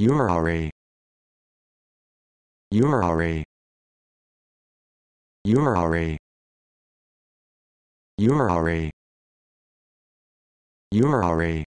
Urare Urare Urare Urare Urare